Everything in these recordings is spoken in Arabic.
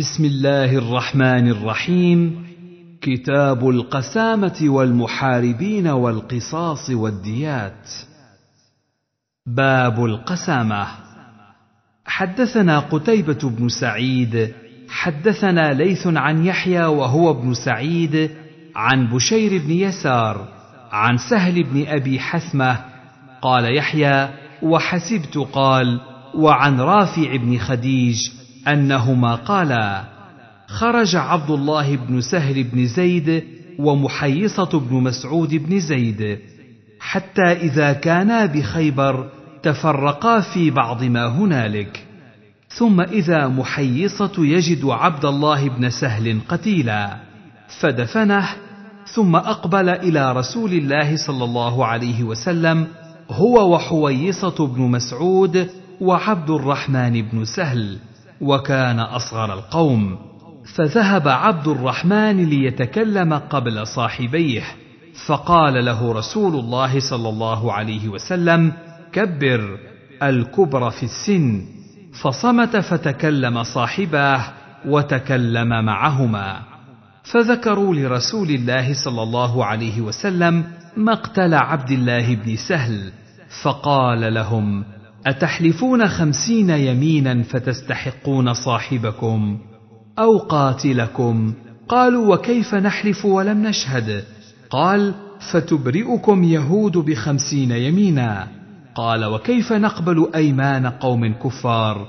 بسم الله الرحمن الرحيم كتاب القسامه والمحاربين والقصاص والديات باب القسامه حدثنا قتيبه بن سعيد حدثنا ليث عن يحيى وهو ابن سعيد عن بشير بن يسار عن سهل بن ابي حثمه قال يحيى وحسبت قال وعن رافع بن خديج انهما قالا خرج عبد الله بن سهل بن زيد ومحيصه بن مسعود بن زيد حتى اذا كانا بخيبر تفرقا في بعض ما هنالك ثم اذا محيصه يجد عبد الله بن سهل قتيلا فدفنه ثم اقبل الى رسول الله صلى الله عليه وسلم هو وحويصه بن مسعود وعبد الرحمن بن سهل وكان اصغر القوم فذهب عبد الرحمن ليتكلم قبل صاحبيه فقال له رسول الله صلى الله عليه وسلم كبر الكبر في السن فصمت فتكلم صاحباه وتكلم معهما فذكروا لرسول الله صلى الله عليه وسلم مقتل عبد الله بن سهل فقال لهم أتحلفون خمسين يمينا فتستحقون صاحبكم أو قاتلكم قالوا وكيف نحلف ولم نشهد قال فتبرئكم يهود بخمسين يمينا قال وكيف نقبل أيمان قوم كفار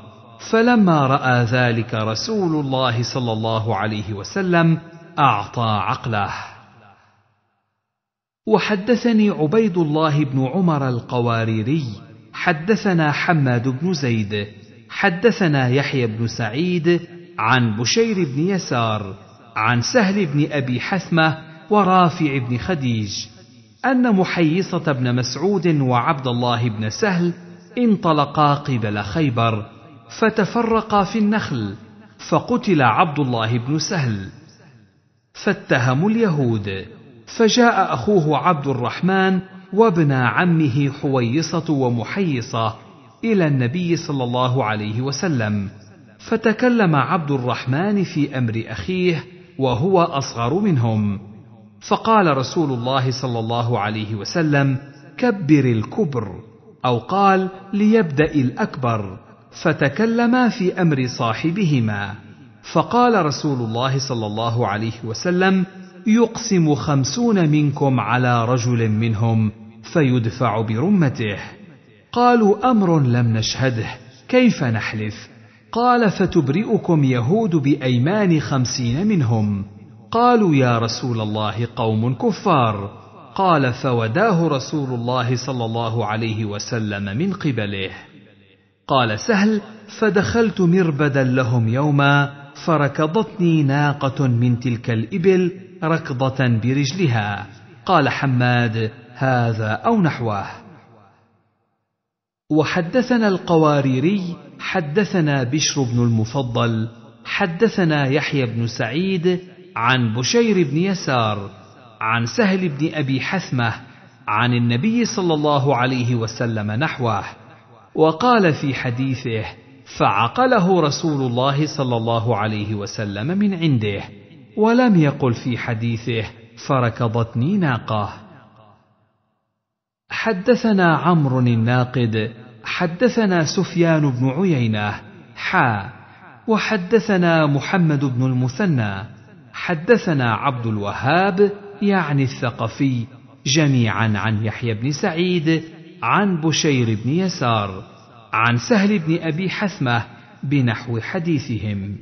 فلما رأى ذلك رسول الله صلى الله عليه وسلم أعطى عقله وحدثني عبيد الله بن عمر القواريري حدثنا حماد بن زيد حدثنا يحيى بن سعيد عن بشير بن يسار عن سهل بن ابي حثمه ورافع بن خديج ان محيصه بن مسعود وعبد الله بن سهل انطلقا قبل خيبر فتفرقا في النخل فقتل عبد الله بن سهل فاتهموا اليهود فجاء اخوه عبد الرحمن وابن عمه حويصة ومحيصة إلى النبي صلى الله عليه وسلم، فتكلم عبد الرحمن في أمر أخيه وهو أصغر منهم، فقال رسول الله صلى الله عليه وسلم: كبر الكبر، أو قال: ليبدأ الأكبر، فتكلما في أمر صاحبهما، فقال رسول الله صلى الله عليه وسلم: يقسم خمسون منكم على رجل منهم فيدفع برمته قالوا امر لم نشهده كيف نحلف قال فتبرئكم يهود بايمان خمسين منهم قالوا يا رسول الله قوم كفار قال فوداه رسول الله صلى الله عليه وسلم من قبله قال سهل فدخلت مربدا لهم يوما فركضتني ناقة من تلك الإبل ركضة برجلها قال حماد هذا أو نحوه وحدثنا القواريري حدثنا بشر بن المفضل حدثنا يحيى بن سعيد عن بشير بن يسار عن سهل بن أبي حثمة عن النبي صلى الله عليه وسلم نحوه وقال في حديثه فعقله رسول الله صلى الله عليه وسلم من عنده ولم يقل في حديثه فركضتني ناقه حدثنا عمرو الناقد حدثنا سفيان بن عيينه حا وحدثنا محمد بن المثنى حدثنا عبد الوهاب يعني الثقفي جميعا عن يحيى بن سعيد عن بشير بن يسار عن سهل بن ابي حثمه بنحو حديثهم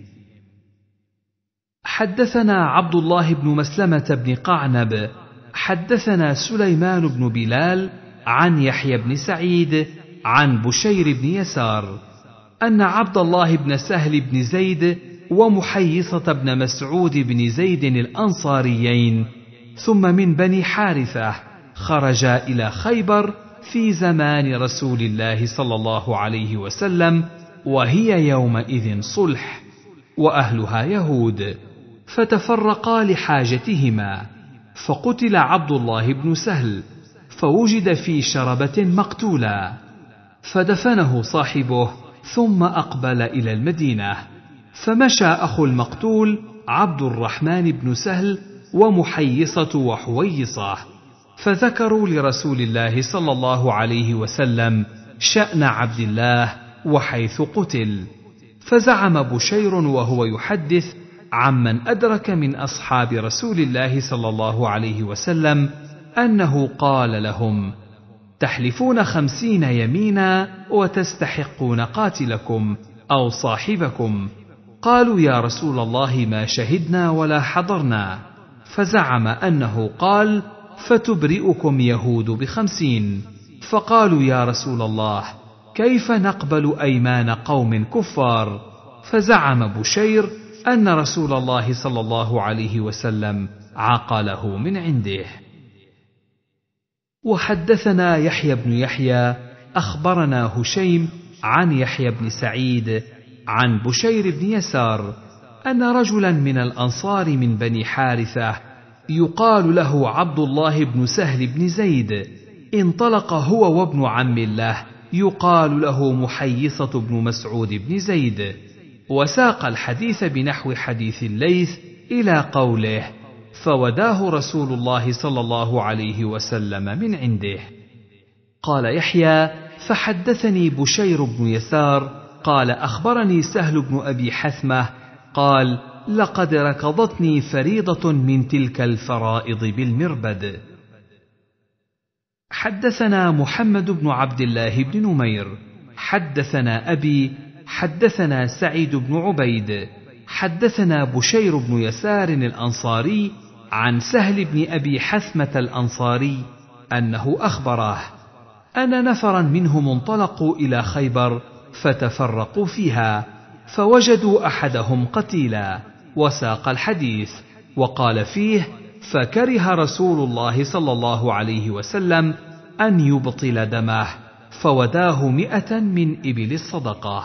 حدثنا عبد الله بن مسلمه بن قعنب حدثنا سليمان بن بلال عن يحيى بن سعيد عن بشير بن يسار ان عبد الله بن سهل بن زيد ومحيصه بن مسعود بن زيد الانصاريين ثم من بني حارثه خرجا الى خيبر في زمان رسول الله صلى الله عليه وسلم وهي يومئذ صلح واهلها يهود فتفرقا لحاجتهما فقتل عبد الله بن سهل فوجد في شربه مقتولا فدفنه صاحبه ثم اقبل الى المدينه فمشى اخو المقتول عبد الرحمن بن سهل ومحيصه وحويصه فذكروا لرسول الله صلى الله عليه وسلم شأن عبد الله وحيث قتل فزعم بشير وهو يحدث عمن أدرك من أصحاب رسول الله صلى الله عليه وسلم أنه قال لهم تحلفون خمسين يمينا وتستحقون قاتلكم أو صاحبكم قالوا يا رسول الله ما شهدنا ولا حضرنا فزعم أنه قال فتبرئكم يهود بخمسين فقالوا يا رسول الله كيف نقبل ايمان قوم كفار فزعم بشير ان رسول الله صلى الله عليه وسلم عقله من عنده وحدثنا يحيى بن يحيى اخبرنا هشيم عن يحيى بن سعيد عن بشير بن يسار ان رجلا من الانصار من بني حارثه يقال له عبد الله بن سهل بن زيد انطلق هو وابن عم الله يقال له محيصة بن مسعود بن زيد وساق الحديث بنحو حديث الليث إلى قوله فوداه رسول الله صلى الله عليه وسلم من عنده قال يحيى فحدثني بشير بن يسار قال أخبرني سهل بن أبي حثمة قال لقد ركضتني فريضه من تلك الفرائض بالمربد حدثنا محمد بن عبد الله بن نمير حدثنا ابي حدثنا سعيد بن عبيد حدثنا بشير بن يسار الانصاري عن سهل بن ابي حثمه الانصاري انه اخبره ان نفرا منهم انطلقوا الى خيبر فتفرقوا فيها فوجدوا احدهم قتيلا وساق الحديث وقال فيه فكره رسول الله صلى الله عليه وسلم ان يبطل دمه فوداه مئه من ابل الصدقه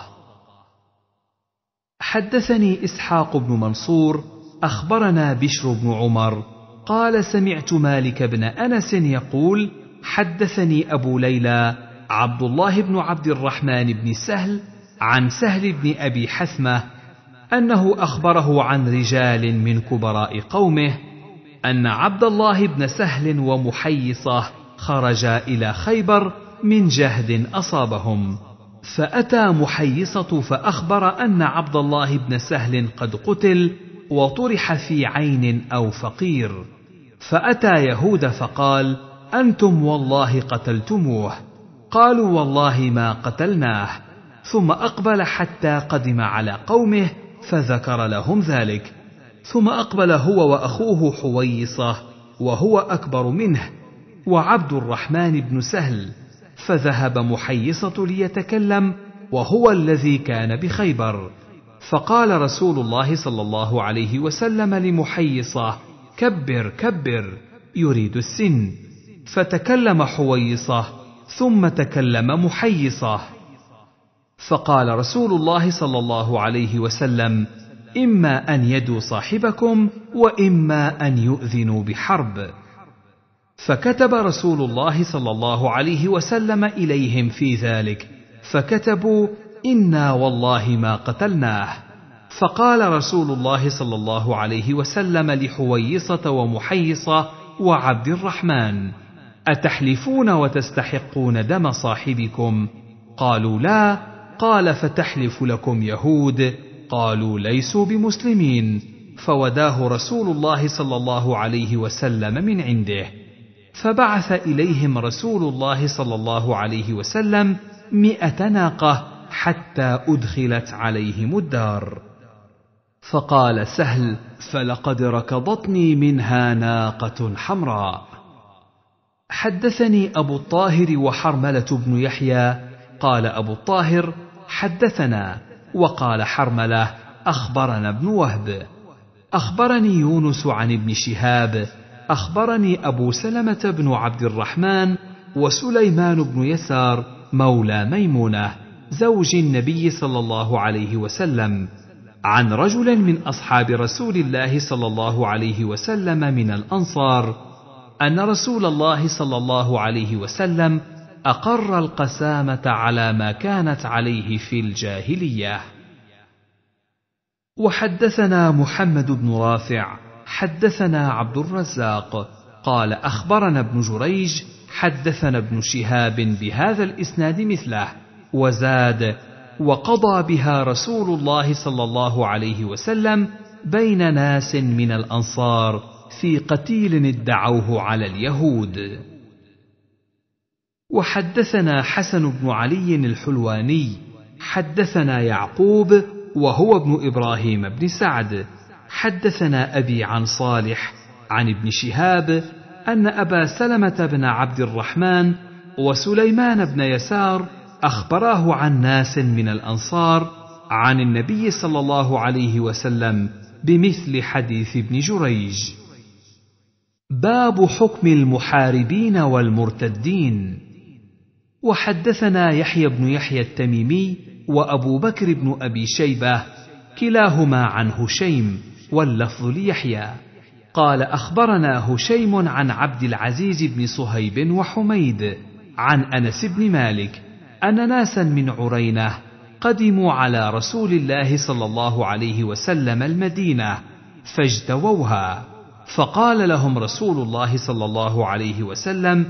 حدثني اسحاق بن منصور اخبرنا بشر بن عمر قال سمعت مالك بن انس يقول حدثني ابو ليلى عبد الله بن عبد الرحمن بن سهل عن سهل بن ابي حثمه انه اخبره عن رجال من كبراء قومه ان عبد الله بن سهل ومحيصه خرجا الى خيبر من جهد اصابهم فاتى محيصه فاخبر ان عبد الله بن سهل قد قتل وطرح في عين او فقير فاتى يهود فقال انتم والله قتلتموه قالوا والله ما قتلناه ثم اقبل حتى قدم على قومه فذكر لهم ذلك ثم اقبل هو واخوه حويصه وهو اكبر منه وعبد الرحمن بن سهل فذهب محيصه ليتكلم وهو الذي كان بخيبر فقال رسول الله صلى الله عليه وسلم لمحيصه كبر كبر يريد السن فتكلم حويصه ثم تكلم محيصه فقال رسول الله صلى الله عليه وسلم اما ان يدوا صاحبكم واما ان يؤذنوا بحرب فكتب رسول الله صلى الله عليه وسلم اليهم في ذلك فكتبوا انا والله ما قتلناه فقال رسول الله صلى الله عليه وسلم لحويصه ومحيصه وعبد الرحمن اتحلفون وتستحقون دم صاحبكم قالوا لا قال فتحلف لكم يهود قالوا ليسوا بمسلمين فوداه رسول الله صلى الله عليه وسلم من عنده فبعث اليهم رسول الله صلى الله عليه وسلم مئه ناقه حتى ادخلت عليهم الدار فقال سهل فلقد ركضتني منها ناقه حمراء حدثني ابو الطاهر وحرمله بن يحيى قال ابو الطاهر حدثنا وقال حرمله اخبرنا ابن وهب اخبرني يونس عن ابن شهاب اخبرني ابو سلمه بن عبد الرحمن وسليمان بن يسار مولى ميمونه زوج النبي صلى الله عليه وسلم عن رجل من اصحاب رسول الله صلى الله عليه وسلم من الانصار ان رسول الله صلى الله عليه وسلم أقر القسامة على ما كانت عليه في الجاهلية. وحدثنا محمد بن رافع، حدثنا عبد الرزاق، قال أخبرنا ابن جريج، حدثنا ابن شهاب بهذا الإسناد مثله، وزاد: وقضى بها رسول الله صلى الله عليه وسلم بين ناس من الأنصار في قتيل ادعوه على اليهود. وحدثنا حسن بن علي الحلواني حدثنا يعقوب وهو ابن ابراهيم بن سعد حدثنا ابي عن صالح عن ابن شهاب ان ابا سلمه بن عبد الرحمن وسليمان بن يسار اخبراه عن ناس من الانصار عن النبي صلى الله عليه وسلم بمثل حديث ابن جريج باب حكم المحاربين والمرتدين وحدثنا يحيى بن يحيى التميمي وابو بكر بن ابي شيبه كلاهما عن هشيم واللفظ ليحيى قال اخبرنا هشيم عن عبد العزيز بن صهيب وحميد عن انس بن مالك ان ناسا من عرينه قدموا على رسول الله صلى الله عليه وسلم المدينه فاجتووها فقال لهم رسول الله صلى الله عليه وسلم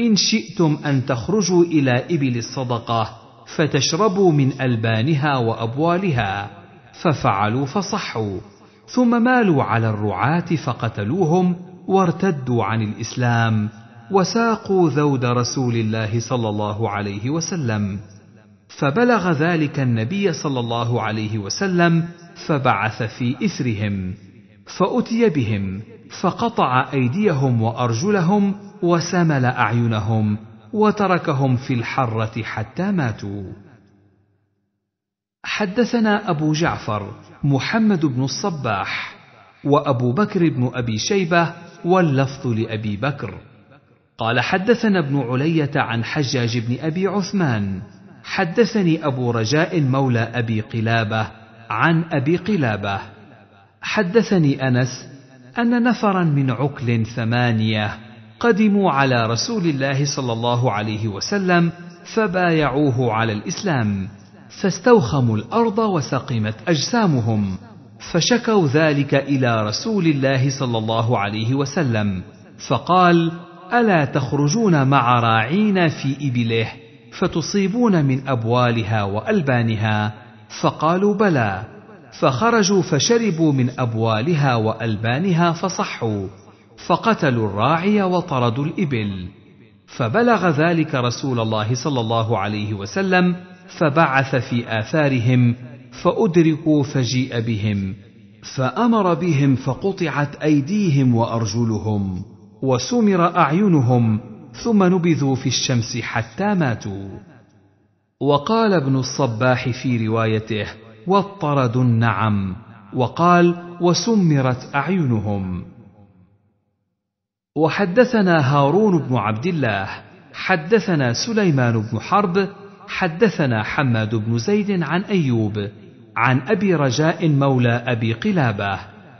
ان شئتم ان تخرجوا الى ابل الصدقه فتشربوا من البانها وابوالها ففعلوا فصحوا ثم مالوا على الرعاه فقتلوهم وارتدوا عن الاسلام وساقوا ذود رسول الله صلى الله عليه وسلم فبلغ ذلك النبي صلى الله عليه وسلم فبعث في اثرهم فاتي بهم فقطع ايديهم وارجلهم وسمل اعينهم وتركهم في الحره حتى ماتوا حدثنا ابو جعفر محمد بن الصباح وابو بكر بن ابي شيبه واللفظ لابي بكر قال حدثنا ابن عليه عن حجاج بن ابي عثمان حدثني ابو رجاء مولى ابي قلابه عن ابي قلابه حدثني انس ان نفرا من عكل ثمانيه قدموا على رسول الله صلى الله عليه وسلم فبايعوه على الاسلام فاستوخموا الارض وسقمت اجسامهم فشكوا ذلك الى رسول الله صلى الله عليه وسلم فقال الا تخرجون مع راعينا في ابله فتصيبون من ابوالها والبانها فقالوا بلى فخرجوا فشربوا من ابوالها والبانها فصحوا فقتلوا الراعي وطردوا الإبل فبلغ ذلك رسول الله صلى الله عليه وسلم فبعث في آثارهم فأدركوا فجيء بهم فأمر بهم فقطعت أيديهم وأرجلهم وسمر أعينهم ثم نبذوا في الشمس حتى ماتوا وقال ابن الصباح في روايته واضطردوا النعم وقال وسمرت أعينهم وحدثنا هارون بن عبد الله حدثنا سليمان بن حرب حدثنا حماد بن زيد عن ايوب عن ابي رجاء مولى ابي قلابه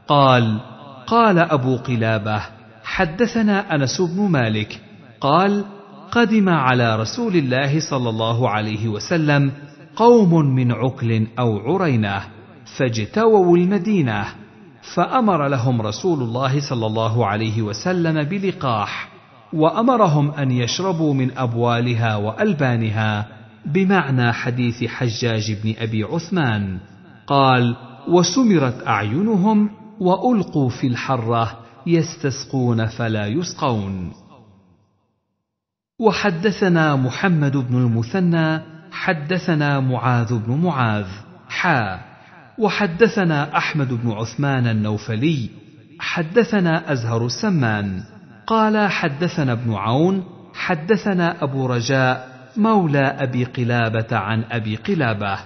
قال قال ابو قلابه حدثنا انس بن مالك قال قدم على رسول الله صلى الله عليه وسلم قوم من عقل او عرينه فاجتووا المدينه فامر لهم رسول الله صلى الله عليه وسلم بلقاح وامرهم ان يشربوا من ابوالها والبانها بمعنى حديث حجاج بن ابي عثمان قال وسمرت اعينهم والقوا في الحره يستسقون فلا يسقون وحدثنا محمد بن المثنى حدثنا معاذ بن معاذ حا وحدثنا احمد بن عثمان النوفلي حدثنا ازهر السمان قال حدثنا ابن عون حدثنا ابو رجاء مولى ابي قلابه عن ابي قلابه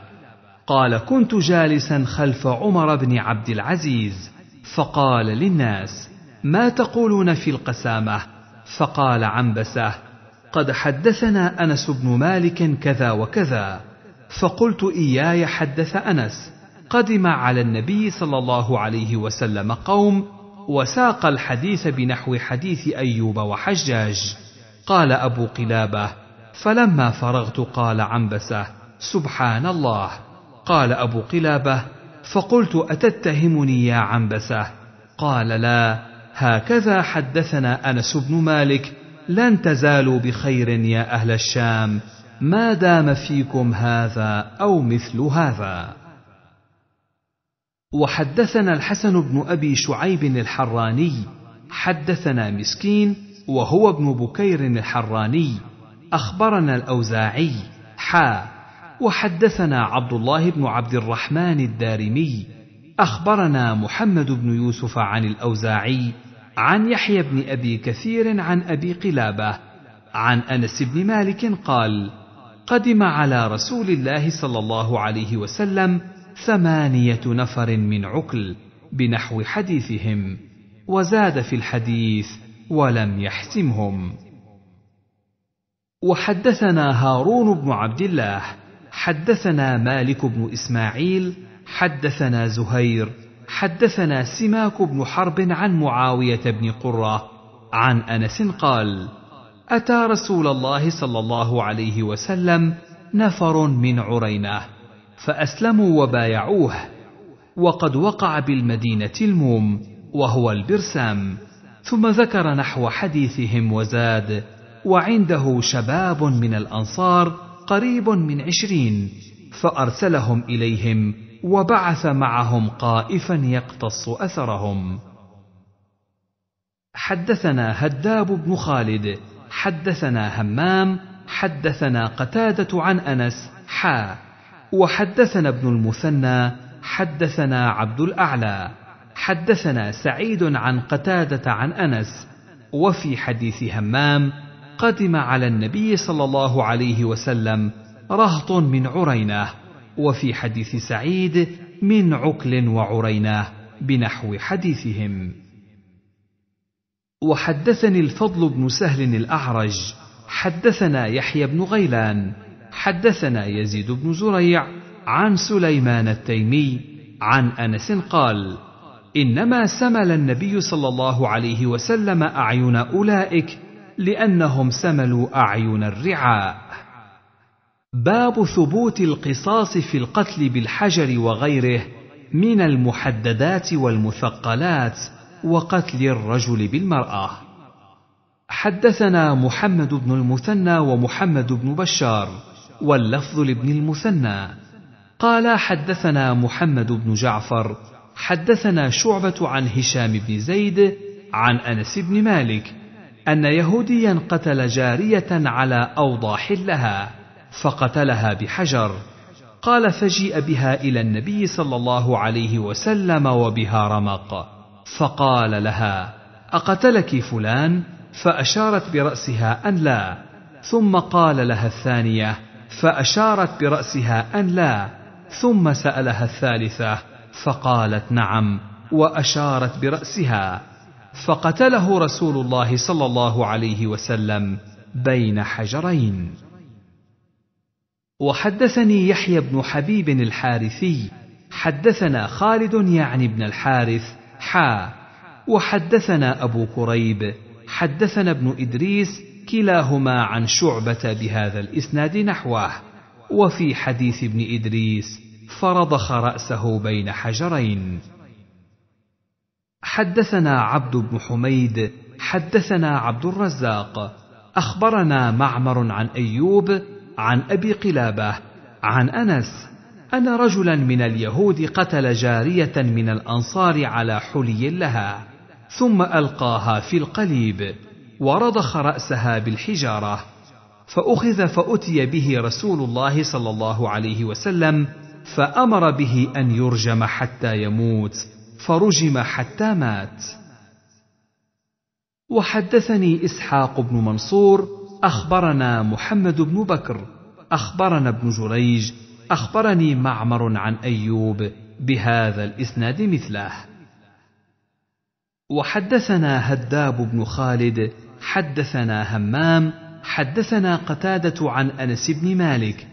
قال كنت جالسا خلف عمر بن عبد العزيز فقال للناس ما تقولون في القسامه فقال عنبسه قد حدثنا انس بن مالك كذا وكذا فقلت اياي حدث انس قدم على النبي صلى الله عليه وسلم قوم وساق الحديث بنحو حديث ايوب وحجاج قال ابو قلابه فلما فرغت قال عنبسه سبحان الله قال ابو قلابه فقلت اتتهمني يا عنبسه قال لا هكذا حدثنا انس بن مالك لن تزالوا بخير يا اهل الشام ما دام فيكم هذا او مثل هذا وحدثنا الحسن بن ابي شعيب الحراني حدثنا مسكين وهو ابن بكير الحراني اخبرنا الاوزاعي حا وحدثنا عبد الله بن عبد الرحمن الدارمي اخبرنا محمد بن يوسف عن الاوزاعي عن يحيى بن ابي كثير عن ابي قلابه عن انس بن مالك قال قدم على رسول الله صلى الله عليه وسلم ثمانيه نفر من عقل بنحو حديثهم وزاد في الحديث ولم يحسمهم وحدثنا هارون بن عبد الله حدثنا مالك بن اسماعيل حدثنا زهير حدثنا سماك بن حرب عن معاويه بن قره عن انس قال اتى رسول الله صلى الله عليه وسلم نفر من عرينه فأسلموا وبايعوه وقد وقع بالمدينة الموم وهو البرسام ثم ذكر نحو حديثهم وزاد وعنده شباب من الأنصار قريب من عشرين فأرسلهم إليهم وبعث معهم قائفا يقتص أثرهم حدثنا هداب بن خالد حدثنا همام حدثنا قتادة عن أنس حا وحدثنا ابن المثنى حدثنا عبد الاعلى حدثنا سعيد عن قتاده عن انس وفي حديث همام قدم على النبي صلى الله عليه وسلم رهط من عرينه وفي حديث سعيد من عقل وعرينه بنحو حديثهم وحدثني الفضل بن سهل الاعرج حدثنا يحيى بن غيلان حدثنا يزيد بن زريع عن سليمان التيمي عن انس قال انما سمل النبي صلى الله عليه وسلم اعين اولئك لانهم سملوا اعين الرعاء باب ثبوت القصاص في القتل بالحجر وغيره من المحددات والمثقلات وقتل الرجل بالمراه حدثنا محمد بن المثنى ومحمد بن بشار واللفظ لابن المثنى قال حدثنا محمد بن جعفر حدثنا شعبة عن هشام بن زيد عن أنس بن مالك أن يهوديا قتل جارية على أوضاح لها فقتلها بحجر قال فجيء بها إلى النبي صلى الله عليه وسلم وبها رمق فقال لها أقتلك فلان فأشارت برأسها أن لا ثم قال لها الثانية فأشارت برأسها أن لا ثم سألها الثالثة فقالت نعم وأشارت برأسها فقتله رسول الله صلى الله عليه وسلم بين حجرين وحدثني يحيى بن حبيب الحارثي حدثنا خالد يعني بن الحارث حا وحدثنا أبو كريب حدثنا ابن إدريس كلاهما عن شعبة بهذا الإسناد نحوه وفي حديث ابن إدريس فرضخ رأسه بين حجرين حدثنا عبد بن حميد حدثنا عبد الرزاق أخبرنا معمر عن أيوب عن أبي قلابة عن أنس أن رجلا من اليهود قتل جارية من الأنصار على حلي لها ثم ألقاها في القليب ورضخ رأسها بالحجارة فأخذ فأتي به رسول الله صلى الله عليه وسلم فأمر به أن يرجم حتى يموت فرجم حتى مات وحدثني إسحاق بن منصور أخبرنا محمد بن بكر أخبرنا ابن جريج أخبرني معمر عن أيوب بهذا الإسناد مثله وحدثنا هداب بن خالد حدثنا همام حدثنا قتاده عن انس بن مالك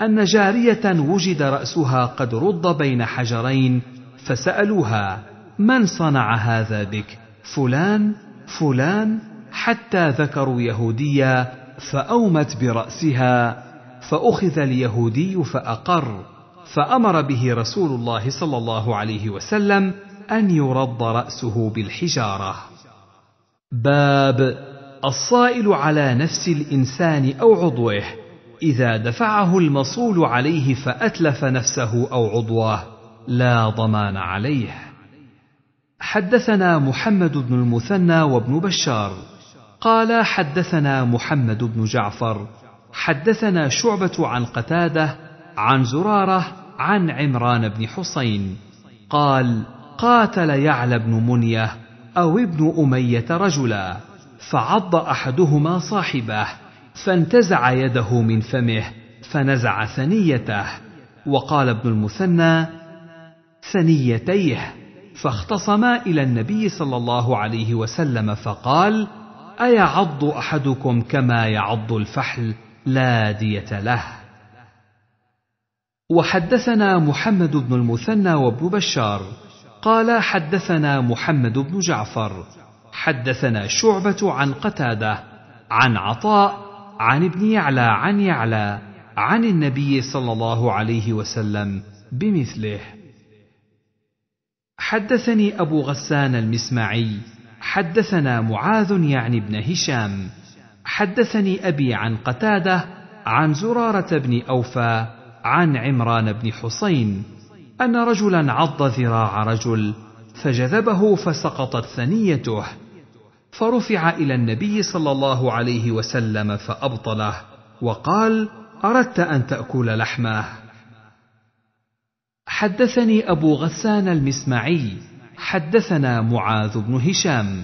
ان جاريه وجد راسها قد رض بين حجرين فسالوها من صنع هذا بك فلان فلان حتى ذكروا يهوديا فاومت براسها فاخذ اليهودي فاقر فامر به رسول الله صلى الله عليه وسلم ان يرض راسه بالحجاره باب الصائل على نفس الانسان او عضوه اذا دفعه المصول عليه فاتلف نفسه او عضوه لا ضمان عليه حدثنا محمد بن المثنى وابن بشار قال حدثنا محمد بن جعفر حدثنا شعبه عن قتاده عن زراره عن عمران بن حسين قال قاتل يعلى بن منيه أو ابن أمية رجلا فعض أحدهما صاحبه فانتزع يده من فمه فنزع ثنيته وقال ابن المثنى ثنيتيه فاختصما إلى النبي صلى الله عليه وسلم فقال أيعض أحدكم كما يعض الفحل لا دية له وحدثنا محمد بن المثنى وابن بشار قال حدثنا محمد بن جعفر حدثنا شعبه عن قتاده عن عطاء عن ابن يعلى عن يعلى عن النبي صلى الله عليه وسلم بمثله حدثني ابو غسان المسمعي حدثنا معاذ يعني بن هشام حدثني ابي عن قتاده عن زراره بن اوفى عن عمران بن حسين ان رجلا عض ذراع رجل فجذبه فسقطت ثنيته فرفع الى النبي صلى الله عليه وسلم فابطله وقال اردت ان تاكل لحمه حدثني ابو غسان المسمعي حدثنا معاذ بن هشام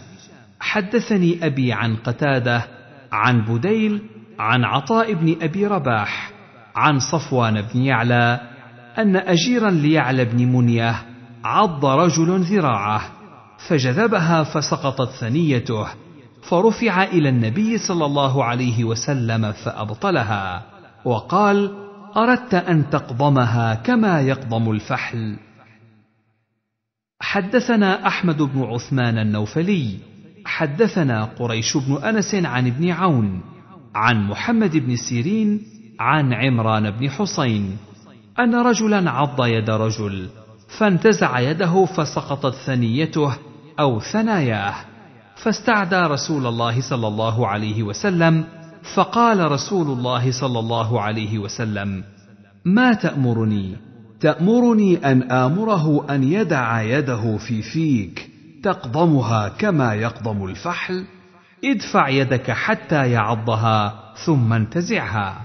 حدثني ابي عن قتاده عن بديل عن عطاء بن ابي رباح عن صفوان بن يعلى أن أجيرا ليعلى بن منية عض رجل ذراعه فجذبها فسقطت ثنيته فرفع إلى النبي صلى الله عليه وسلم فأبطلها وقال أردت أن تقضمها كما يقضم الفحل حدثنا أحمد بن عثمان النوفلي حدثنا قريش بن أنس عن ابن عون عن محمد بن سيرين عن عمران بن حسين ان رجلا عض يد رجل فانتزع يده فسقطت ثنيته او ثناياه فاستعدى رسول الله صلى الله عليه وسلم فقال رسول الله صلى الله عليه وسلم ما تامرني تامرني ان امره ان يدع يده في فيك تقضمها كما يقضم الفحل ادفع يدك حتى يعضها ثم انتزعها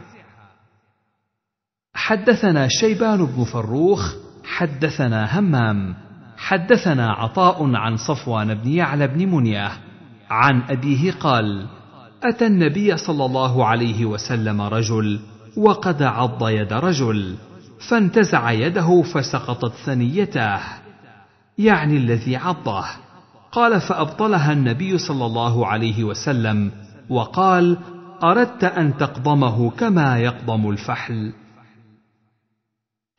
حدثنا شيبان بن فروخ حدثنا همام حدثنا عطاء عن صفوان بن يعلى بن منيه عن ابيه قال اتى النبي صلى الله عليه وسلم رجل وقد عض يد رجل فانتزع يده فسقطت ثنيته يعني الذي عضه قال فابطلها النبي صلى الله عليه وسلم وقال اردت ان تقضمه كما يقضم الفحل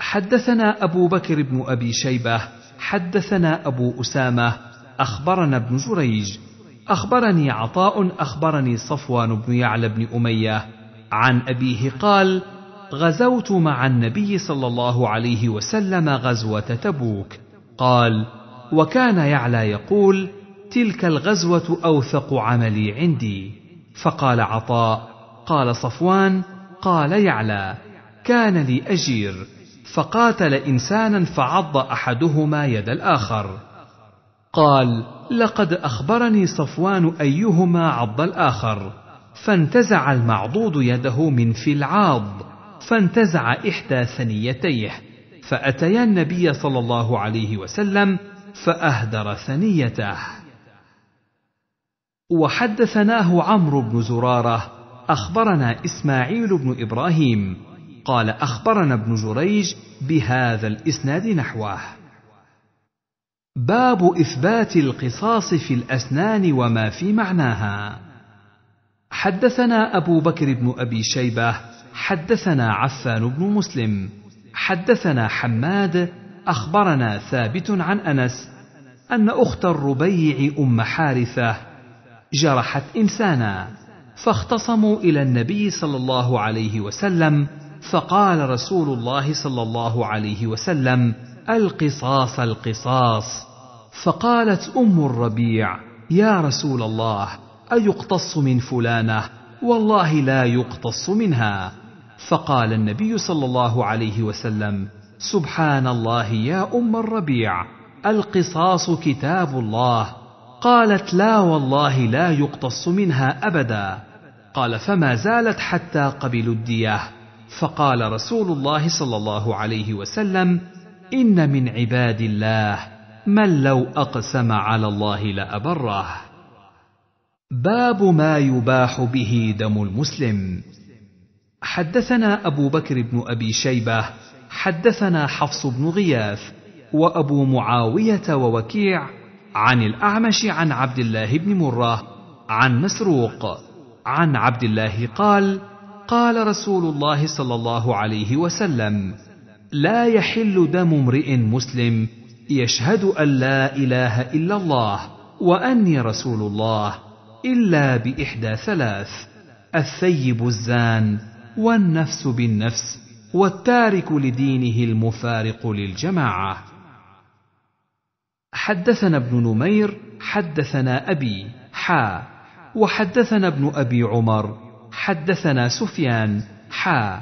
حدثنا أبو بكر بن أبي شيبة حدثنا أبو أسامة أخبرنا ابن جريج أخبرني عطاء أخبرني صفوان بن يعلى بن أمية عن أبيه قال غزوت مع النبي صلى الله عليه وسلم غزوة تبوك قال وكان يعلى يقول تلك الغزوة أوثق عملي عندي فقال عطاء قال صفوان قال يعلى كان لي أجير فقاتل انسانا فعض احدهما يد الاخر قال لقد اخبرني صفوان ايهما عض الاخر فانتزع المعضود يده من في العاض فانتزع احدى ثنيتيه فاتيا النبي صلى الله عليه وسلم فاهدر ثنيته وحدثناه عمرو بن زراره اخبرنا اسماعيل بن ابراهيم قال اخبرنا ابن جريج بهذا الاسناد نحوه باب اثبات القصاص في الاسنان وما في معناها حدثنا ابو بكر بن ابي شيبه حدثنا عفان بن مسلم حدثنا حماد اخبرنا ثابت عن انس ان اخت الربيع ام حارثه جرحت انسانا فاختصموا الى النبي صلى الله عليه وسلم فقال رسول الله صلى الله عليه وسلم القصاص القصاص فقالت ام الربيع يا رسول الله ايقتص من فلانه والله لا يقتص منها فقال النبي صلى الله عليه وسلم سبحان الله يا ام الربيع القصاص كتاب الله قالت لا والله لا يقتص منها ابدا قال فما زالت حتى قبلوا الديه فقال رسول الله صلى الله عليه وسلم ان من عباد الله من لو اقسم على الله لابره باب ما يباح به دم المسلم حدثنا ابو بكر بن ابي شيبه حدثنا حفص بن غياث وابو معاويه ووكيع عن الاعمش عن عبد الله بن مره عن مسروق عن عبد الله قال قال رسول الله صلى الله عليه وسلم لا يحل دم امرئ مسلم يشهد ان لا اله الا الله واني رسول الله الا باحدى ثلاث الثيب الزان والنفس بالنفس والتارك لدينه المفارق للجماعه حدثنا ابن نمير حدثنا ابي حا وحدثنا ابن ابي عمر حدثنا سفيان حا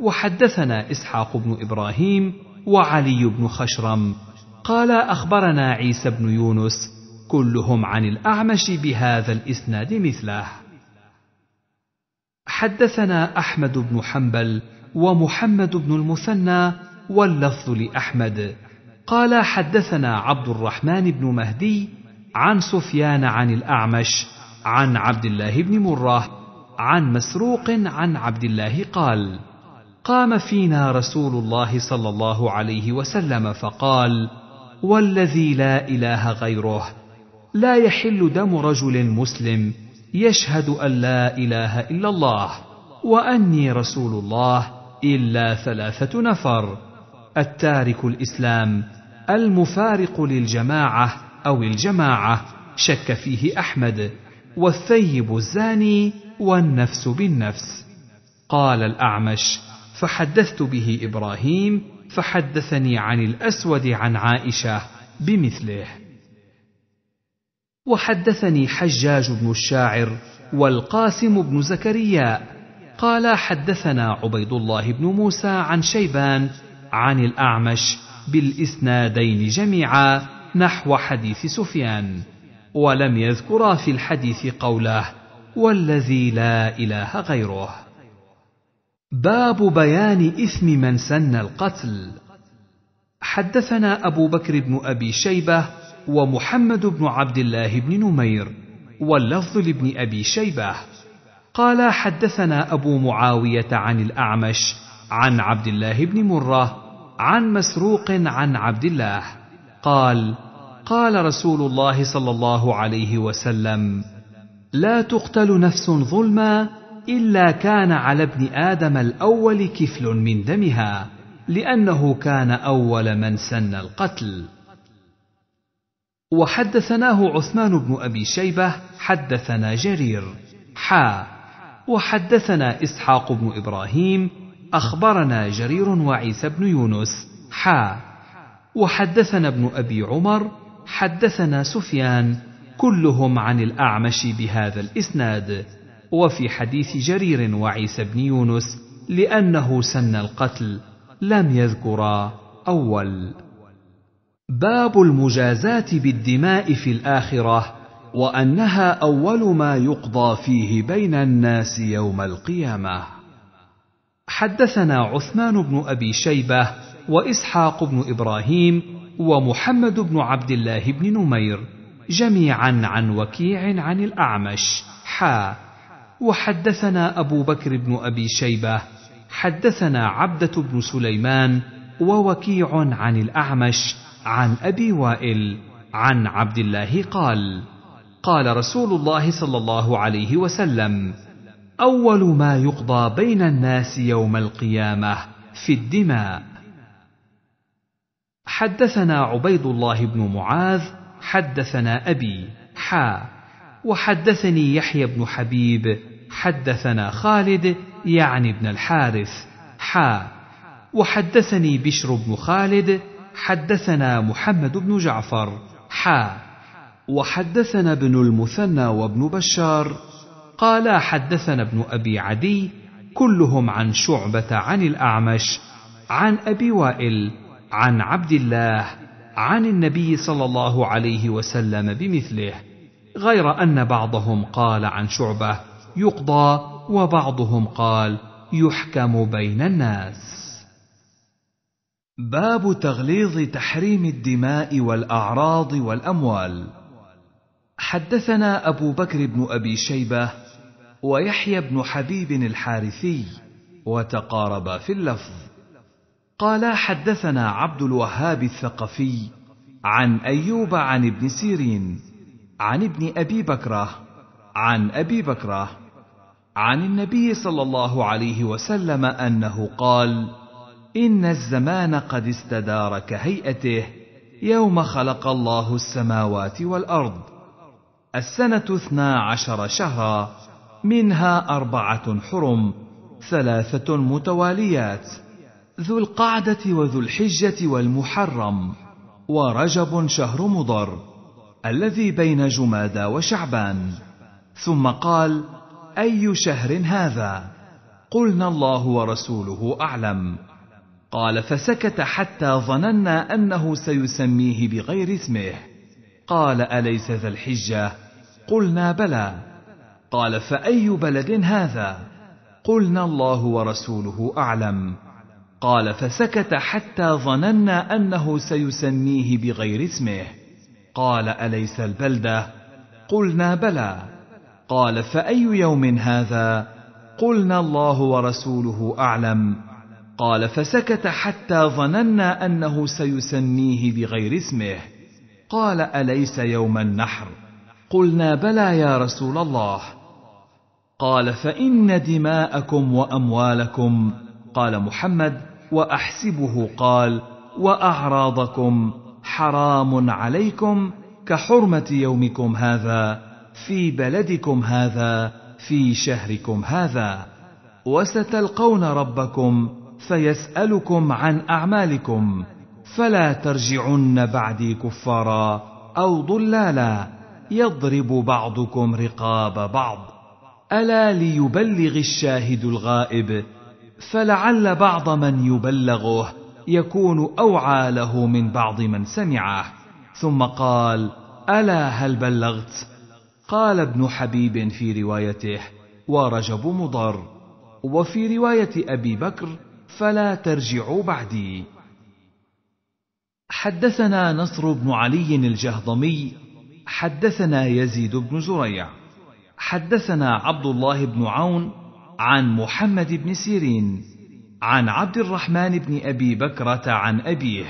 وحدثنا اسحاق بن ابراهيم وعلي بن خشرم قال اخبرنا عيسى بن يونس كلهم عن الاعمش بهذا الاسناد مثله حدثنا احمد بن حنبل ومحمد بن المثنى واللفظ لاحمد قال حدثنا عبد الرحمن بن مهدي عن سفيان عن الاعمش عن عبد الله بن مره عن مسروق عن عبد الله قال قام فينا رسول الله صلى الله عليه وسلم فقال والذي لا اله غيره لا يحل دم رجل مسلم يشهد ان لا اله الا الله واني رسول الله الا ثلاثه نفر التارك الاسلام المفارق للجماعه او الجماعه شك فيه احمد والثيب الزاني والنفس بالنفس قال الاعمش فحدثت به ابراهيم فحدثني عن الاسود عن عائشه بمثله وحدثني حجاج بن الشاعر والقاسم بن زكريا قال حدثنا عبيد الله بن موسى عن شيبان عن الاعمش بالاسنادين جميعا نحو حديث سفيان ولم يذكرا في الحديث قوله والذي لا اله غيره باب بيان اثم من سن القتل حدثنا ابو بكر بن ابي شيبه ومحمد بن عبد الله بن نمير واللفظ لابن ابي شيبه قال حدثنا ابو معاويه عن الاعمش عن عبد الله بن مره عن مسروق عن عبد الله قال قال رسول الله صلى الله عليه وسلم لا تقتل نفس ظلما الا كان على ابن ادم الاول كفل من دمها لانه كان اول من سن القتل وحدثناه عثمان بن ابي شيبه حدثنا جرير حا وحدثنا اسحاق بن ابراهيم اخبرنا جرير وعيسى بن يونس حا وحدثنا ابن ابي عمر حدثنا سفيان كلهم عن الأعمش بهذا الإسناد وفي حديث جرير وعيسى بن يونس لأنه سن القتل لم يذكرا أول باب المجازات بالدماء في الآخرة وأنها أول ما يقضى فيه بين الناس يوم القيامة حدثنا عثمان بن أبي شيبة وإسحاق بن إبراهيم ومحمد بن عبد الله بن نمير جميعا عن وكيع عن الأعمش حا وحدثنا أبو بكر بن أبي شيبة حدثنا عبدة بن سليمان ووكيع عن الأعمش عن أبي وائل عن عبد الله قال قال رسول الله صلى الله عليه وسلم أول ما يقضى بين الناس يوم القيامة في الدماء حدثنا عبيد الله بن معاذ حدثنا أبي حا وحدثني يحيى بن حبيب حدثنا خالد يعني بن الحارث حا وحدثني بشر بن خالد حدثنا محمد بن جعفر حا وحدثنا ابن المثنى وابن بشار قالا حدثنا ابن أبي عدي كلهم عن شعبة عن الأعمش عن أبي وائل عن عبد الله عن النبي صلى الله عليه وسلم بمثله غير ان بعضهم قال عن شعبه يقضى وبعضهم قال يحكم بين الناس باب تغليظ تحريم الدماء والاعراض والاموال حدثنا ابو بكر بن ابي شيبه ويحيى بن حبيب الحارثي وتقاربا في اللفظ قال حدثنا عبد الوهاب الثقفي عن ايوب عن ابن سيرين عن ابن ابي بكره عن ابي بكره عن النبي صلى الله عليه وسلم انه قال ان الزمان قد استدار كهيئته يوم خلق الله السماوات والارض السنه اثنا عشر شهرا منها اربعه حرم ثلاثه متواليات ذو القعدة وذو الحجة والمحرم ورجب شهر مضر الذي بين جمادى وشعبان ثم قال أي شهر هذا قلنا الله ورسوله أعلم قال فسكت حتى ظننا أنه سيسميه بغير اسمه قال أليس ذا الحجة قلنا بلى قال فأي بلد هذا قلنا الله ورسوله أعلم قال فسكت حتى ظننا انه سيسميه بغير اسمه قال اليس البلده قلنا بلى قال فاي يوم هذا قلنا الله ورسوله اعلم قال فسكت حتى ظننا انه سيسميه بغير اسمه قال اليس يوم النحر قلنا بلى يا رسول الله قال فان دماءكم واموالكم قال محمد واحسبه قال واعراضكم حرام عليكم كحرمه يومكم هذا في بلدكم هذا في شهركم هذا وستلقون ربكم فيسالكم عن اعمالكم فلا ترجعن بعدي كفارا او ضلالا يضرب بعضكم رقاب بعض الا ليبلغ الشاهد الغائب فلعل بعض من يبلغه يكون اوعى له من بعض من سمعه ثم قال الا هل بلغت قال ابن حبيب في روايته ورجب مضر وفي روايه ابي بكر فلا ترجعوا بعدي حدثنا نصر بن علي الجهضمي حدثنا يزيد بن زريع حدثنا عبد الله بن عون عن محمد بن سيرين عن عبد الرحمن بن ابي بكره عن ابيه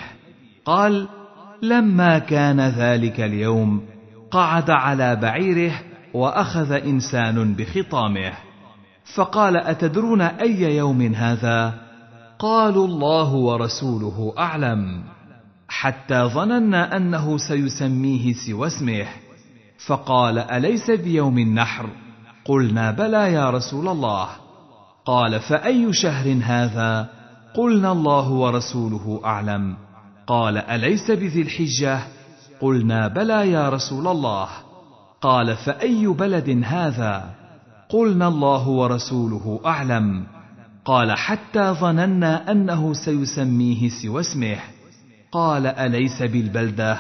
قال لما كان ذلك اليوم قعد على بعيره واخذ انسان بخطامه فقال اتدرون اي يوم هذا قالوا الله ورسوله اعلم حتى ظننا انه سيسميه سوى اسمه فقال اليس بيوم النحر قلنا بلى يا رسول الله قال فاي شهر هذا قلنا الله ورسوله اعلم قال اليس بذي الحجه قلنا بلى يا رسول الله قال فاي بلد هذا قلنا الله ورسوله اعلم قال حتى ظننا انه سيسميه سوى اسمه قال اليس بالبلده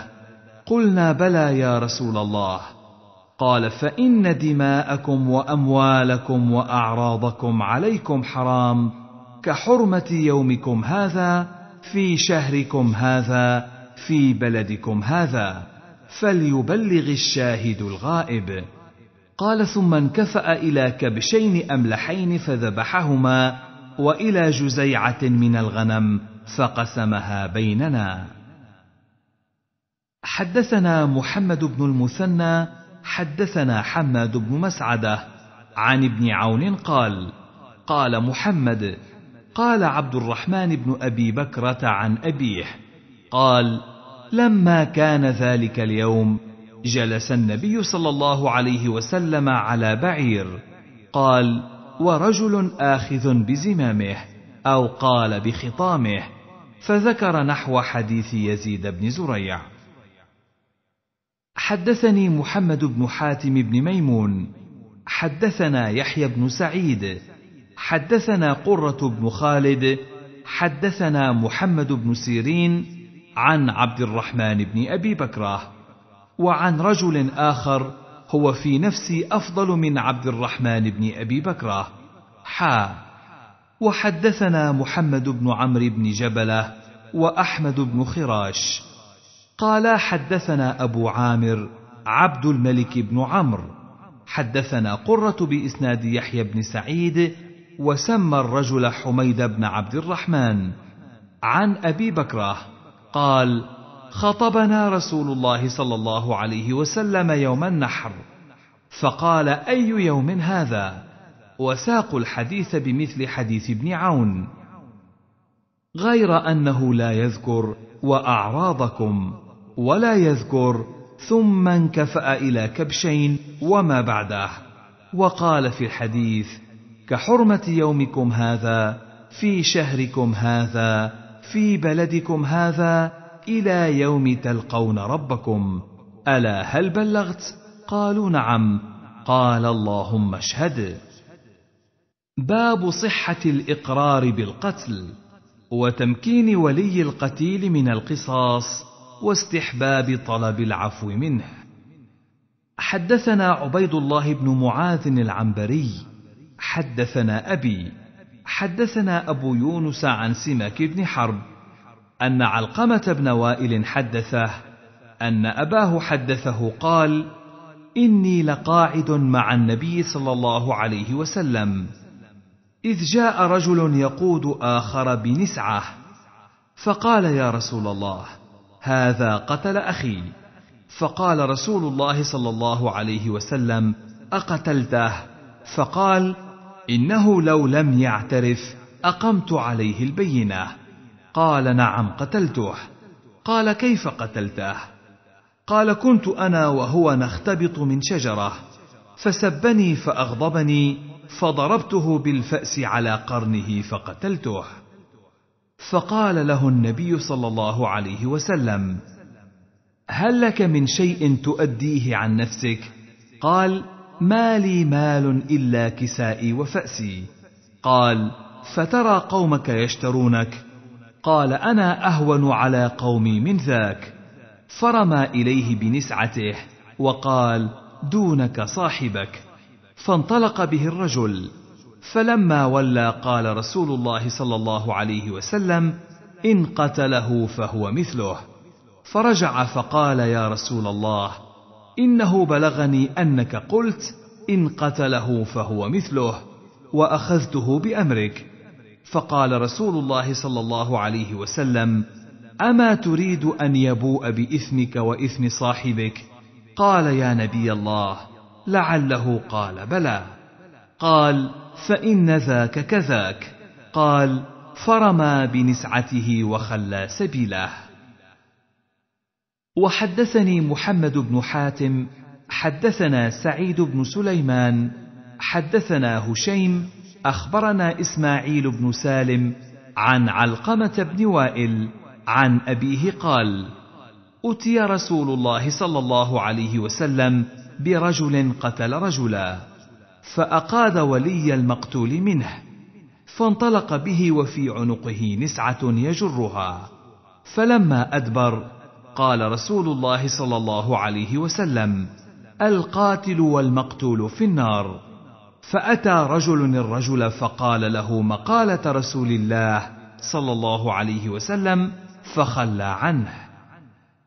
قلنا بلى يا رسول الله قال فان دماءكم واموالكم واعراضكم عليكم حرام كحرمه يومكم هذا في شهركم هذا في بلدكم هذا فليبلغ الشاهد الغائب قال ثم انكفا الى كبشين املحين فذبحهما والى جزيعه من الغنم فقسمها بيننا حدثنا محمد بن المثنى حدثنا حماد بن مسعده عن ابن عون قال قال محمد قال عبد الرحمن بن ابي بكره عن ابيه قال لما كان ذلك اليوم جلس النبي صلى الله عليه وسلم على بعير قال ورجل اخذ بزمامه او قال بخطامه فذكر نحو حديث يزيد بن زريع حدثني محمد بن حاتم بن ميمون حدثنا يحيى بن سعيد حدثنا قره بن خالد حدثنا محمد بن سيرين عن عبد الرحمن بن ابي بكره وعن رجل اخر هو في نفسي افضل من عبد الرحمن بن ابي بكره حا وحدثنا محمد بن عمرو بن جبله واحمد بن خراش قال حدثنا ابو عامر عبد الملك بن عمرو حدثنا قره باسناد يحيى بن سعيد وسمى الرجل حميد بن عبد الرحمن عن ابي بكره قال خطبنا رسول الله صلى الله عليه وسلم يوم النحر فقال اي يوم هذا وساق الحديث بمثل حديث ابن عون غير انه لا يذكر واعراضكم ولا يذكر ثم انكفأ إلى كبشين وما بعده وقال في الحديث كحرمة يومكم هذا في شهركم هذا في بلدكم هذا إلى يوم تلقون ربكم ألا هل بلغت؟ قالوا نعم قال اللهم اشهد باب صحة الإقرار بالقتل وتمكين ولي القتيل من القصاص واستحباب طلب العفو منه حدثنا عبيد الله بن معاذ العنبري حدثنا ابي حدثنا ابو يونس عن سمك بن حرب ان علقمه بن وائل حدثه ان اباه حدثه قال اني لقاعد مع النبي صلى الله عليه وسلم اذ جاء رجل يقود اخر بنسعه فقال يا رسول الله هذا قتل اخي فقال رسول الله صلى الله عليه وسلم اقتلته فقال انه لو لم يعترف اقمت عليه البينه قال نعم قتلته قال كيف قتلته قال كنت انا وهو نختبط من شجره فسبني فاغضبني فضربته بالفاس على قرنه فقتلته فقال له النبي صلى الله عليه وسلم هل لك من شيء تؤديه عن نفسك قال ما لي مال الا كسائي وفاسي قال فترى قومك يشترونك قال انا اهون على قومي من ذاك فرمى اليه بنسعته وقال دونك صاحبك فانطلق به الرجل فلما ولى قال رسول الله صلى الله عليه وسلم ان قتله فهو مثله فرجع فقال يا رسول الله انه بلغني انك قلت ان قتله فهو مثله واخذته بامرك فقال رسول الله صلى الله عليه وسلم اما تريد ان يبوء باثمك واثم صاحبك قال يا نبي الله لعله قال بلى قال فإن ذاك كذاك قال فرمى بنسعته وخلى سبيله وحدثني محمد بن حاتم حدثنا سعيد بن سليمان حدثنا هشيم اخبرنا اسماعيل بن سالم عن علقمه بن وائل عن ابيه قال اتي رسول الله صلى الله عليه وسلم برجل قتل رجلا فأقاد ولي المقتول منه فانطلق به وفي عنقه نسعة يجرها فلما أدبر قال رسول الله صلى الله عليه وسلم القاتل والمقتول في النار فأتى رجل الرجل فقال له مقالة رسول الله صلى الله عليه وسلم فخلى عنه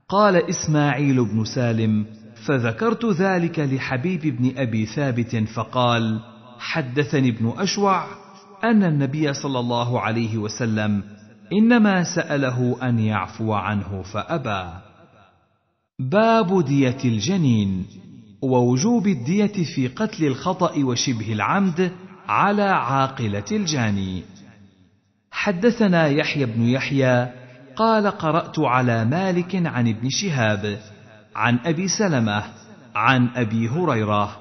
قال إسماعيل بن سالم فذكرت ذلك لحبيب بن ابي ثابت فقال حدثني ابن اشوع ان النبي صلى الله عليه وسلم انما ساله ان يعفو عنه فابى باب ديه الجنين ووجوب الديه في قتل الخطا وشبه العمد على عاقله الجاني حدثنا يحيى بن يحيى قال قرات على مالك عن ابن شهاب عن ابي سلمه عن ابي هريره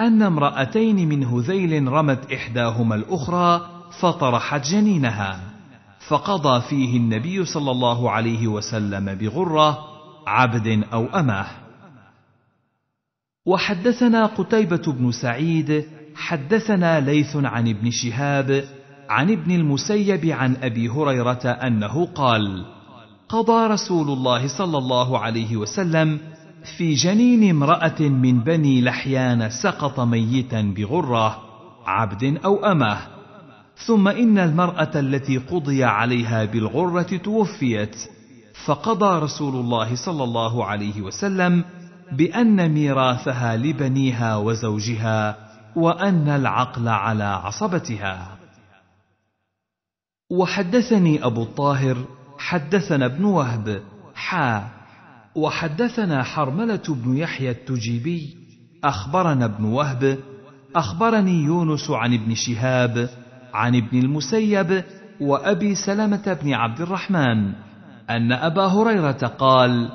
ان امراتين من هذيل رمت احداهما الاخرى فطرحت جنينها فقضى فيه النبي صلى الله عليه وسلم بغره عبد او امه وحدثنا قتيبه بن سعيد حدثنا ليث عن ابن شهاب عن ابن المسيب عن ابي هريره انه قال قضى رسول الله صلى الله عليه وسلم في جنين امرأة من بني لحيان سقط ميتا بغرة عبد أو أمه ثم إن المرأة التي قضي عليها بالغرة توفيت فقضى رسول الله صلى الله عليه وسلم بأن ميراثها لبنيها وزوجها وأن العقل على عصبتها وحدثني أبو الطاهر حدثنا ابن وهب حا وحدثنا حرملة بن يحيى التجيبي أخبرنا ابن وهب أخبرني يونس عن ابن شهاب عن ابن المسيب وأبي سلمة بن عبد الرحمن أن أبا هريرة قال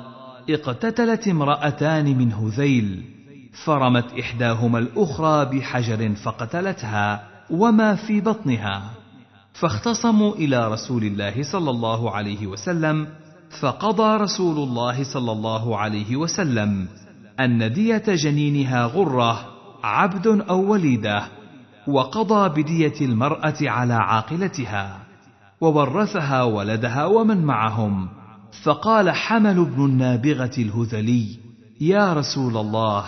اقتتلت امرأتان من هذيل فرمت إحداهما الأخرى بحجر فقتلتها وما في بطنها فاختصموا إلى رسول الله صلى الله عليه وسلم فقضى رسول الله صلى الله عليه وسلم أن دية جنينها غرة عبد أو وليدة وقضى بدية المرأة على عاقلتها وورثها ولدها ومن معهم فقال حمل بن النابغة الهذلي يا رسول الله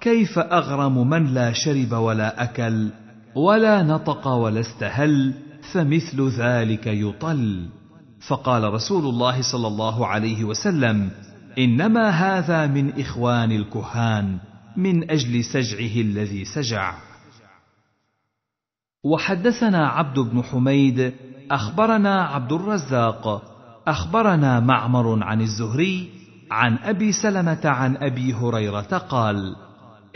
كيف أغرم من لا شرب ولا أكل ولا نطق ولا استهل فمثل ذلك يطل فقال رسول الله صلى الله عليه وسلم انما هذا من اخوان الكهان من اجل سجعه الذي سجع وحدثنا عبد بن حميد اخبرنا عبد الرزاق اخبرنا معمر عن الزهري عن ابي سلمه عن ابي هريره قال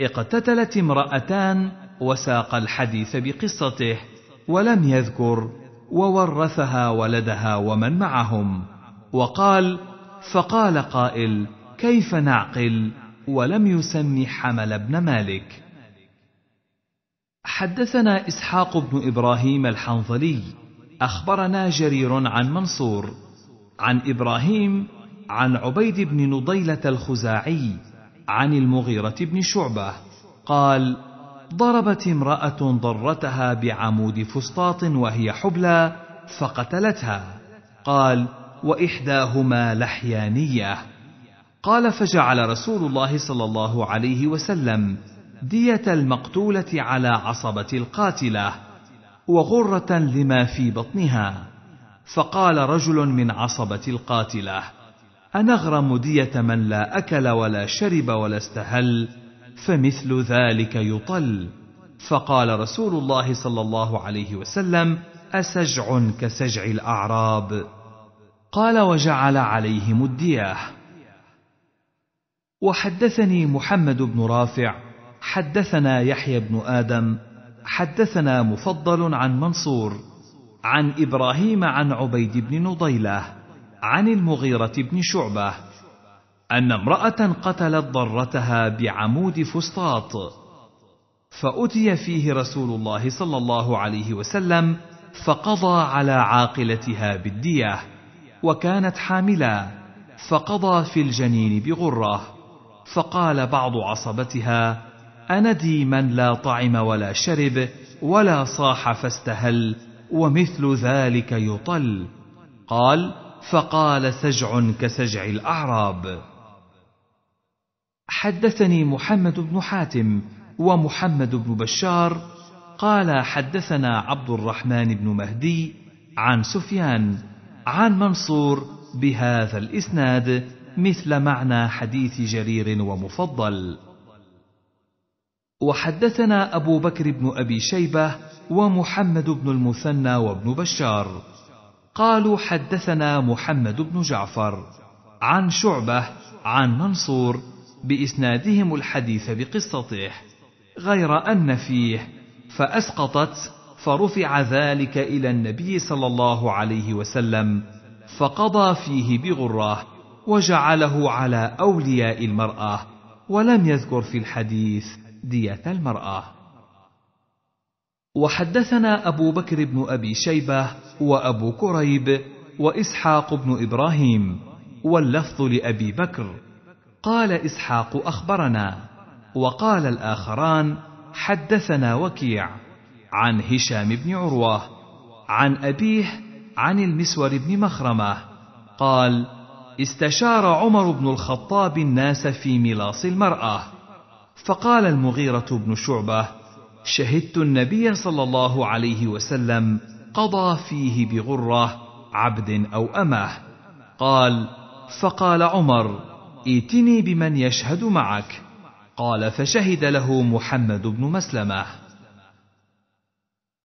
اقتتلت امراتان وساق الحديث بقصته ولم يذكر وورثها ولدها ومن معهم وقال فقال قائل كيف نعقل ولم يسم حمل بن مالك حدثنا اسحاق بن ابراهيم الحنظلي اخبرنا جرير عن منصور عن ابراهيم عن عبيد بن نضيله الخزاعي عن المغيره بن شعبه قال ضربت امرأة ضرتها بعمود فسطاط وهي حبلى فقتلتها قال وإحداهما لحيانية قال فجعل رسول الله صلى الله عليه وسلم دية المقتولة على عصبة القاتلة وغرة لما في بطنها فقال رجل من عصبة القاتلة أنغرم دية من لا أكل ولا شرب ولا استهل فمثل ذلك يطل فقال رسول الله صلى الله عليه وسلم اسجع كسجع الاعراب قال وجعل عليهم الدياه وحدثني محمد بن رافع حدثنا يحيى بن ادم حدثنا مفضل عن منصور عن ابراهيم عن عبيد بن نضيله عن المغيره بن شعبه أن امرأة قتلت ضرتها بعمود فسطاط، فأتي فيه رسول الله صلى الله عليه وسلم، فقضى على عاقلتها بالدية، وكانت حاملة، فقضى في الجنين بغرة، فقال بعض عصبتها: أنا دي من لا طعم ولا شرب، ولا صاح فاستهل، ومثل ذلك يطل. قال: فقال سجع كسجع الأعراب. حدثني محمد بن حاتم ومحمد بن بشار قال حدثنا عبد الرحمن بن مهدي عن سفيان عن منصور بهذا الاسناد مثل معنى حديث جرير ومفضل وحدثنا ابو بكر بن ابي شيبه ومحمد بن المثنى وابن بشار قالوا حدثنا محمد بن جعفر عن شعبه عن منصور بإسنادهم الحديث بقصته غير أن فيه فأسقطت فرفع ذلك إلى النبي صلى الله عليه وسلم فقضى فيه بغره وجعله على أولياء المرأة ولم يذكر في الحديث دية المرأة وحدثنا أبو بكر بن أبي شيبة وأبو كريب وإسحاق بن إبراهيم واللفظ لأبي بكر قال اسحاق اخبرنا وقال الاخران حدثنا وكيع عن هشام بن عروه عن ابيه عن المسور بن مخرمه قال استشار عمر بن الخطاب الناس في ملاص المراه فقال المغيره بن شعبه شهدت النبي صلى الله عليه وسلم قضى فيه بغره عبد او امه قال فقال عمر ائتني بمن يشهد معك قال فشهد له محمد بن مسلمه